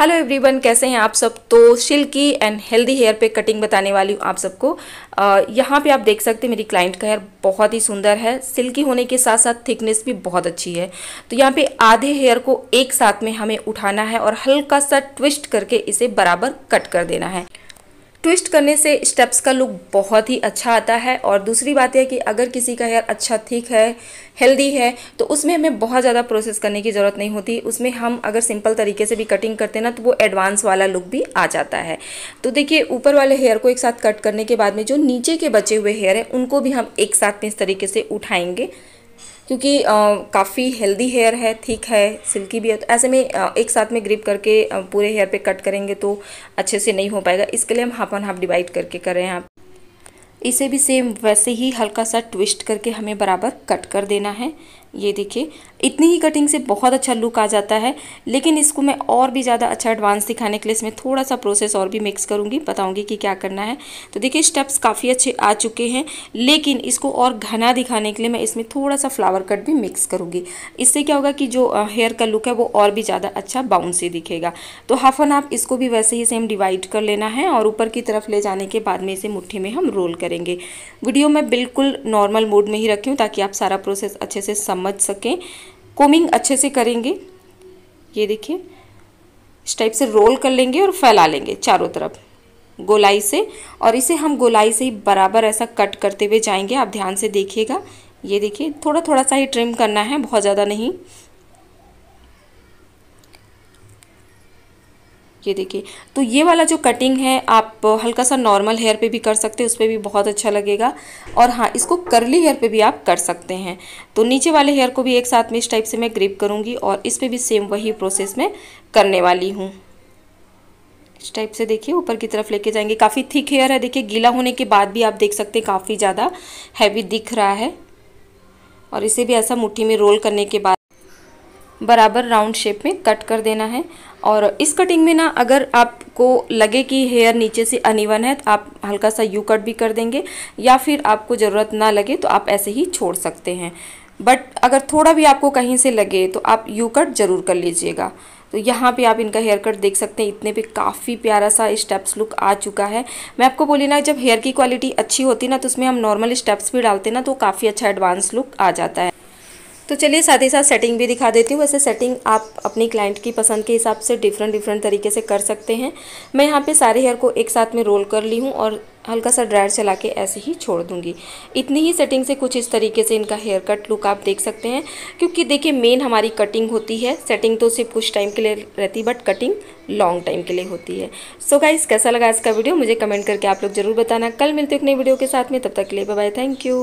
hello everyone कैसे हैं आप सब तो सिल्की एंड हेल्दी हेयर पे कटिंग बताने वाली हूँ आप सबको यहाँ पे आप देख सकते हैं मेरी क्लाइंट का हेयर बहुत ही सुंदर है सिल्की होने के साथ साथ थिकनेस भी बहुत अच्छी है तो यहाँ पे आधे हेयर को एक साथ में हमें उठाना है और हल्का सा ट्विस्ट करके इसे बराबर कट कर देना है ट्विस्ट करने से स्टेप्स का लुक बहुत ही अच्छा आता है और दूसरी बात यह कि अगर किसी का हेयर अच्छा थिक है हेल्दी है तो उसमें हमें बहुत ज़्यादा प्रोसेस करने की ज़रूरत नहीं होती उसमें हम अगर सिंपल तरीके से भी कटिंग करते हैं ना तो वो एडवांस वाला लुक भी आ जाता है तो देखिए ऊपर वाले हेयर को एक साथ कट करने के बाद में जो नीचे के बचे हुए हेयर हैं उनको भी हम एक साथ में इस तरीके से उठाएंगे क्योंकि काफ़ी हेल्दी हेयर है थिक है सिल्की भी है तो ऐसे में एक साथ में ग्रिप करके पूरे हेयर पे कट करेंगे तो अच्छे से नहीं हो पाएगा इसके लिए हम हाफ एंड हाफ डिवाइड करके कर रहे हैं आप इसे भी सेम वैसे ही हल्का सा ट्विस्ट करके हमें बराबर कट कर देना है ये देखिए इतनी ही कटिंग से बहुत अच्छा लुक आ जाता है लेकिन इसको मैं और भी ज़्यादा अच्छा एडवांस दिखाने के लिए इसमें थोड़ा सा प्रोसेस और भी मिक्स करूँगी बताऊँगी कि क्या करना है तो देखिए स्टेप्स काफ़ी अच्छे आ चुके हैं लेकिन इसको और घना दिखाने के लिए मैं इसमें थोड़ा सा फ्लावर कट भी मिक्स करूँगी इससे क्या होगा कि जो हेयर का लुक है वो और भी ज़्यादा अच्छा बाउंसी दिखेगा तो हाफ एन हाफ इसको भी वैसे ही सेम डिवाइड कर लेना है और ऊपर की तरफ ले जाने के बाद में इसे मुट्ठी में हम रोल करेंगे वीडियो मैं बिल्कुल नॉर्मल मोड में ही रखी हूँ ताकि आप सारा प्रोसेस अच्छे से समझ समझ सकें कोमिंग अच्छे से करेंगे ये देखिए इस टाइप से रोल कर लेंगे और फैला लेंगे चारों तरफ गोलाई से और इसे हम गोलाई से ही बराबर ऐसा कट करते हुए जाएंगे आप ध्यान से देखिएगा ये देखिए थोड़ा थोड़ा सा ही ट्रिम करना है बहुत ज़्यादा नहीं ये देखिए तो ये वाला जो कटिंग है आप हल्का सा नॉर्मल हेयर पे भी कर सकते हैं उस पर भी बहुत अच्छा लगेगा और हाँ इसको करली हेयर पे भी आप कर सकते हैं तो नीचे वाले हेयर को भी एक साथ में इस टाइप से मैं ग्रिप करूँगी और इस पर भी सेम वही प्रोसेस मैं करने वाली हूँ इस टाइप से देखिए ऊपर की तरफ लेके जाएंगे काफ़ी थिक हेयर है देखिए गीला होने के बाद भी आप देख सकते हैं काफ़ी ज़्यादा हैवी दिख रहा है और इसे भी ऐसा मुट्ठी में रोल करने के बाद बराबर राउंड शेप में कट कर देना है और इस कटिंग में ना अगर आपको लगे कि हेयर नीचे से अनिवन है तो आप हल्का सा यू कट भी कर देंगे या फिर आपको ज़रूरत ना लगे तो आप ऐसे ही छोड़ सकते हैं बट अगर थोड़ा भी आपको कहीं से लगे तो आप यू कट ज़रूर कर लीजिएगा तो यहाँ पे आप इनका हेयर कट देख सकते हैं इतने पे काफ़ी प्यारा सा स्टेप्स लुक आ चुका है मैं आपको बोली ना जब हेयर की क्वालिटी अच्छी होती ना तो उसमें हम नॉर्मल स्टेप्स भी डालते ना तो काफ़ी अच्छा एडवांस लुक आ जाता है तो चलिए साथ ही साथ सेटिंग भी दिखा देती हूँ वैसे सेटिंग आप अपनी क्लाइंट की पसंद के हिसाब से डिफरेंट डिफरेंट तरीके से कर सकते हैं मैं यहाँ पे सारे हेयर को एक साथ में रोल कर ली हूँ और हल्का सा ड्रायर चला के ऐसे ही छोड़ दूंगी इतनी ही सेटिंग से कुछ इस तरीके से इनका हेयर कट लुक आप देख सकते हैं क्योंकि देखिए मेन हमारी कटिंग होती है सेटिंग तो सिर्फ कुछ टाइम के लिए रहती बट कटिंग लॉन्ग टाइम के लिए होती है सो so गाइस कैसा लगा इसका वीडियो मुझे कमेंट करके आप लोग जरूर बताना कल मिलते एक नई वीडियो के साथ में तब तक के लिए बाय थैंक यू